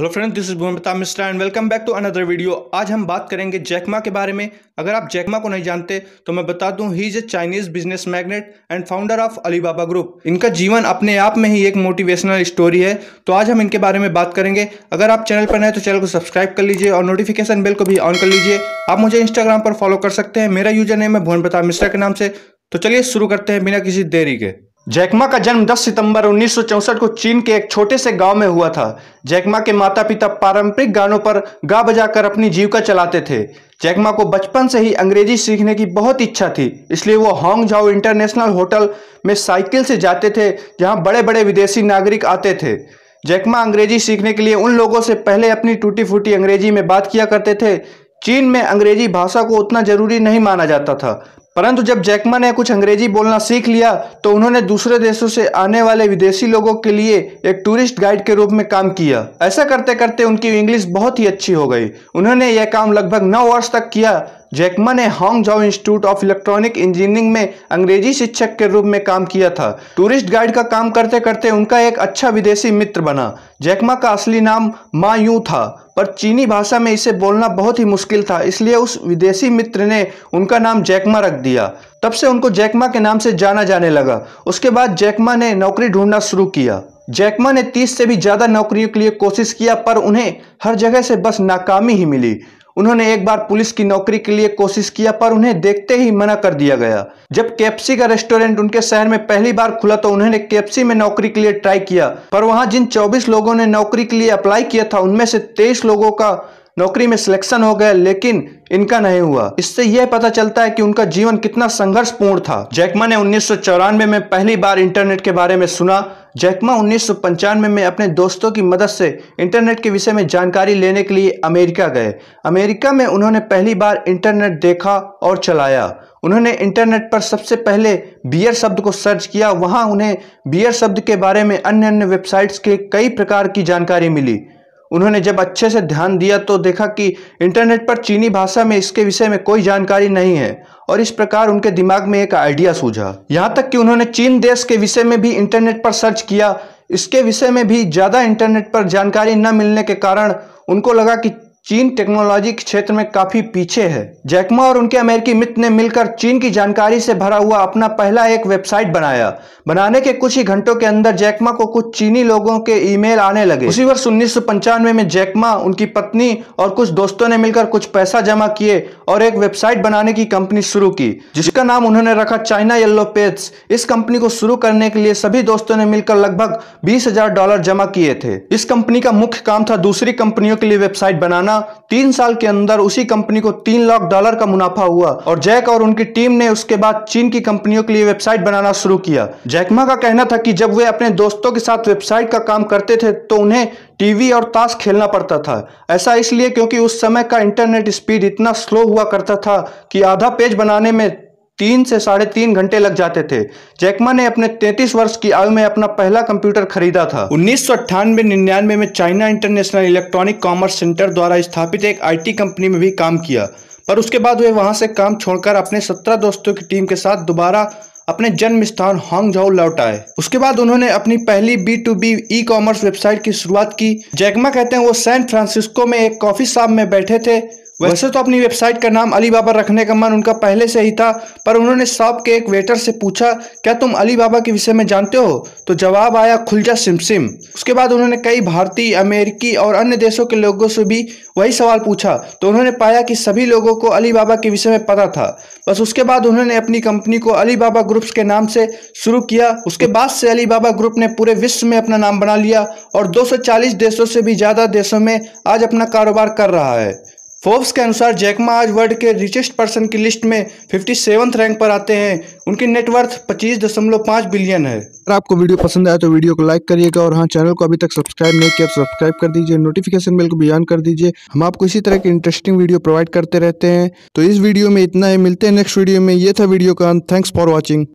hello friends this is Pratap Mishra and welcome back to another video आज हम बात करेंगे जैकमा के बारे में अगर आप जैकमा को नहीं जानते तो मैं बता दूं he is a Chinese business magnate and founder of Alibaba group इनका जीवन अपने आप में ही एक मोटिवेशनल स्टोरी है तो आज हम इनके बारे में बात करेंगे अगर आप चैनल पर नए तो चैनल को सब्सक्राइब कर लीजिए और नोटिफिकेशन बिल को भी ऑन कर लीजिए आप मुझे इंस्टाग्राम पर फॉलो कर सकते हैं मेरा यूजर नेम है भुवन प्रताप मिश्रा के नाम से तो चलिए शुरू करते हैं बिना किसी देरी के जैकमा का जन्म 10 सितंबर उन्नीस को चीन के एक छोटे से गांव में हुआ था जैकमा के माता पिता पारंपरिक गानों पर गा बजाकर अपनी जीविका चलाते थे जैकमा को बचपन से ही अंग्रेजी सीखने की बहुत इच्छा थी इसलिए वो हॉन्ग झाओ इंटरनेशनल होटल में साइकिल से जाते थे जहां बड़े बड़े विदेशी नागरिक आते थे जैकमा अंग्रेजी सीखने के लिए उन लोगों से पहले अपनी टूटी फूटी अंग्रेजी में बात किया करते थे चीन में अंग्रेजी भाषा को उतना जरूरी नहीं माना जाता था परंतु जब जैकमा ने कुछ अंग्रेजी बोलना सीख लिया तो उन्होंने दूसरे देशों से आने वाले विदेशी लोगों के लिए एक टूरिस्ट गाइड के रूप में काम किया ऐसा करते करते उनकी इंग्लिश बहुत ही अच्छी हो गई उन्होंने यह काम लगभग नौ वर्ष तक किया जैकमा ने Hangzhou institute of electronic engineering में अंग्रेजी शिक्षक के रूप में काम किया था टूरिस्ट गाइड का काम करते करते उनका एक अच्छा विदेशी मित्र बना जैकमा का असली नाम मा यू था पर चीनी भाषा में इसे बोलना बहुत ही मुश्किल था इसलिए उस विदेशी मित्र ने उनका नाम जैकमा रख दिया तब से उनको जैकमा के नाम से जाना जाने लगा उसके बाद जैकमा ने नौकरी ढूंढना शुरू किया जैकमा ने 30 से भी ज़्यादा नौकरियों के लिए कोशिश किया पर उन्हें हर जगह से बस नाकामी ही मिली उन्होंने एक बार पुलिस की नौकरी के लिए कोशिश किया पर उन्हें देखते ही मना कर दिया गया जब केपसी का रेस्टोरेंट उनके शहर में पहली बार खुला तो उन्होंने केपसी में नौकरी के लिए ट्राई किया पर वहां जिन 24 लोगों ने नौकरी के लिए अप्लाई किया था उनमें से 23 लोगों का नौकरी में सिलेक्शन हो गया लेकिन इनका नहीं हुआ इससे यह पता चलता है कि उनका जीवन कितना संघर्षपूर्ण था जैकमा ने उन्नीस में पहली बार इंटरनेट के बारे में सुना जैकमा उन्नीस में अपने दोस्तों की मदद से इंटरनेट के विषय में जानकारी लेने के लिए अमेरिका गए अमेरिका में उन्होंने पहली बार इंटरनेट देखा और चलाया उन्होंने इंटरनेट पर सबसे पहले बियर शब्द को सर्च किया वहां उन्हें बियर शब्द के बारे में अन्य अन्य वेबसाइट्स के कई प्रकार की जानकारी मिली उन्होंने जब अच्छे से ध्यान दिया तो देखा कि इंटरनेट पर चीनी भाषा में इसके विषय में कोई जानकारी नहीं है और इस प्रकार उनके दिमाग में एक आइडिया सूझा यहाँ तक कि उन्होंने चीन देश के विषय में भी इंटरनेट पर सर्च किया इसके विषय में भी ज़्यादा इंटरनेट पर जानकारी न मिलने के कारण उनको लगा कि चीन टेक्नोलॉजी के क्षेत्र में काफी पीछे है जैकमा और उनके अमेरिकी मित्र ने मिलकर चीन की जानकारी से भरा हुआ अपना पहला एक वेबसाइट बनाया बनाने के कुछ ही घंटों के अंदर जैकमा को कुछ चीनी लोगों के ईमेल आने लगे उसी वर्ष उन्नीस में जैकमा उनकी पत्नी और कुछ दोस्तों ने मिलकर कुछ पैसा जमा किए और एक वेबसाइट बनाने की कंपनी शुरू की जिसका नाम उन्होंने रखा चाइना येल्लो पेज इस कंपनी को शुरू करने के लिए सभी दोस्तों ने मिलकर लगभग बीस डॉलर जमा किए थे इस कंपनी का मुख्य काम था दूसरी कंपनियों के लिए वेबसाइट बनाना यहाँ तीन साल के अंदर उसी कंपनी को तीन लाख डॉलर का मुनाफा हुआ और जैक और उनकी टीम ने उसके बाद चीन की कंपनियों के लिए वेबसाइट बनाना शुरू किया जैकमा का कहना था कि जब वे अपने दोस्तों के साथ वेबसाइट का काम करते थे तो उन्हें टीवी और ताश खेलना पड़ता था ऐसा इसलिए क्योंकि उस समय का इंटरनेट स्पीड इतना स्लो हुआ करता था कि आधा पेज बनाने में तीन से साढ़े तीन घंटे लग जाते थे जैकमा ने अपने 33 वर्ष की आयु में अपना पहला कंप्यूटर खरीदा था उन्नीस सौ अट्ठानवे निन्यानवे में China international electronic commerce centre द्वारा स्थापित एक आईटी कंपनी में भी काम किया पर उसके बाद वे वहां से काम छोड़कर अपने सत्रह दोस्तों की टीम के साथ दोबारा अपने जन्म स्थान हांगझाओ लौट आए उसके बाद उन्होंने अपनी पहली B to B e commerce website की शुरुआत की जैकमा कहते हैं वो सैन फ्रांसिस्को में एक कॉफी शॉप में बैठे थे वैसे तो अपनी वेबसाइट का नाम अली बाबा रखने का मन उनका पहले से ही था पर उन्होंने शॉप के एक वेटर से पूछा क्या तुम अली बाबा के विषय में जानते हो तो जवाब आया खुलजा सिमसिम उसके बाद उन्होंने कई भारतीय अमेरिकी और अन्य देशों के लोगों से भी वही सवाल पूछा तो उन्होंने पाया कि सभी लोगों को अली बाबा के विषय में पता था बस उसके बाद उन्होंने अपनी कंपनी को अली बाबा ग्रुप्स के नाम से शुरू किया उसके बाद से अली बाबा ग्रुप ने पूरे विश्व में अपना नाम बना लिया और 240 देशों से भी ज़्यादा देशों में आज अपना कारोबार कर रहा है फोर्ब्स के अनुसार जैकमा आज वर्ल्ड के रिचेस्ट पर्सन की लिस्ट में फिफ्टी सेवंथ रैंक पर आते हैं उनकी नेटवर्थ पच्चीस दशमलव पाँच बिलियन है अगर आपको वीडियो पसंद आया तो वीडियो को लाइक करिएगा और हाँ चैनल को अभी तक सब्सक्राइब नहीं किया सब्सक्राइब तो कर दीजिए नोटिफिकेशन बिल को भी ऑन कर दीजिए हम आपको इसी तरह की इंटरेस्टिंग वीडियो प्रोवाइड करते रहते हैं तो इस वीडियो में इतना ही मिलते हैं नेक्स्ट वीडियो में ये था वीडियो का थैंक्स फॉर वॉचिंग